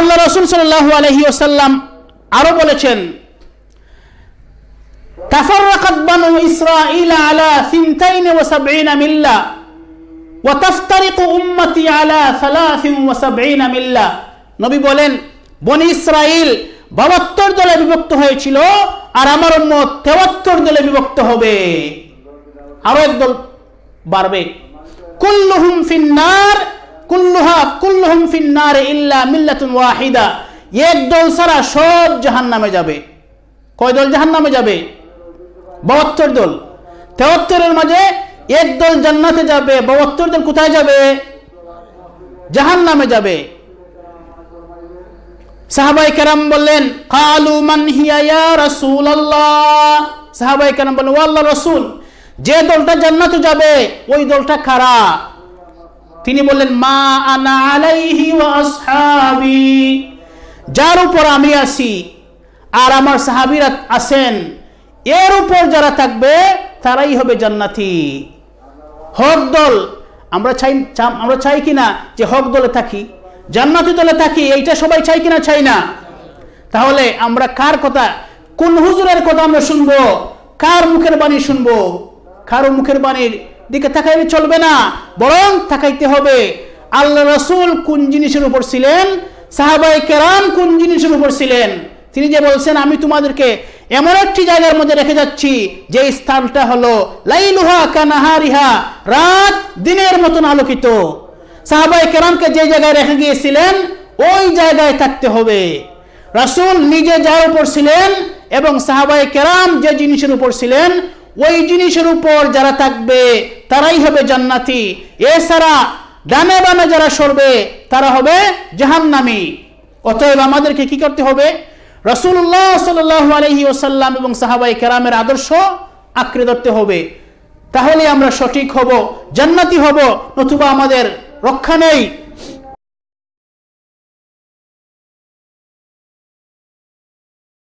আল্লাহ রসুল সাল্লাহ আলহি ওসাল্লাম আরো বলেছেন تفرقت بنو إسرائيل على ثنتين وسبعين ملة وتفترق أمتي على ثلاث وسبعين ملة আর আমার উম্মত তেহাত্তর দলে বিভক্ত হবে আরো একদল বাড়বে কুল্লুহুম ফিন্নার জাহান নামে যাবে সাহাবাই কেরাম বললেন রসুল আল্লাহ সাহাবাই কেরাম রসুল যে দলটা জান্নাতে যাবে ওই দলটা খারাপ তিনি বললেন মা আনা আলাইহি আসহাবি যার উপর আমি আসি আর আমার সাহাবিরা আছেন এর উপর যারা থাকবে তারাই হবে জান্নাতি হক দল আমরা চাই আমরা চাই কিনা যে হক দলে থাকি জান্নাতি দলে থাকি এইটা সবাই চাই কিনা চাই না তাহলে আমরা কার কথা কোন হুজুরের কথা আমরা শুনবো কার মুখের বাণী শুনবো কারো মুখের বাণীর দিকে তাকাইলে চলবে না বরং তাকাইতে হবে আল্লাহ রসুল কোন জিনিসের উপর ছিলেন সাহাবাই কেরাম কোন জিনিসের উপর ছিলেন তিনি যে বলছেন আমি তোমাদেরকে এমন একটি জায়গার মধ্যে রেখে যাচ্ছি যে স্থানটা হলো লাইলুহা কানাহারিহা রাত দিনের মতন আলোকিত সাহাবাই কেরামকে যে জায়গায় রেখে গিয়েছিলেন ওই জায়গায় থাকতে হবে রাসুল নিজে যার উপর ছিলেন এবং সাহাবাই কেরাম যে জিনিসের উপর ছিলেন ওই জিনিসের উপর যারা থাকবে তারাই হবে জান্নাতি এছাড়া ডানে বামে যারা সরবে তারা হবে জাহান্নামি অতএব আমাদেরকে কি করতে হবে রসুল্লাহ সাল্লাহ ওসাল্লাম এবং সাহাবাই কেরামের আদর্শ আঁকড়ে ধরতে হবে তাহলে আমরা সঠিক হব জান্নাতি হব নতুবা আমাদের রক্ষা নেই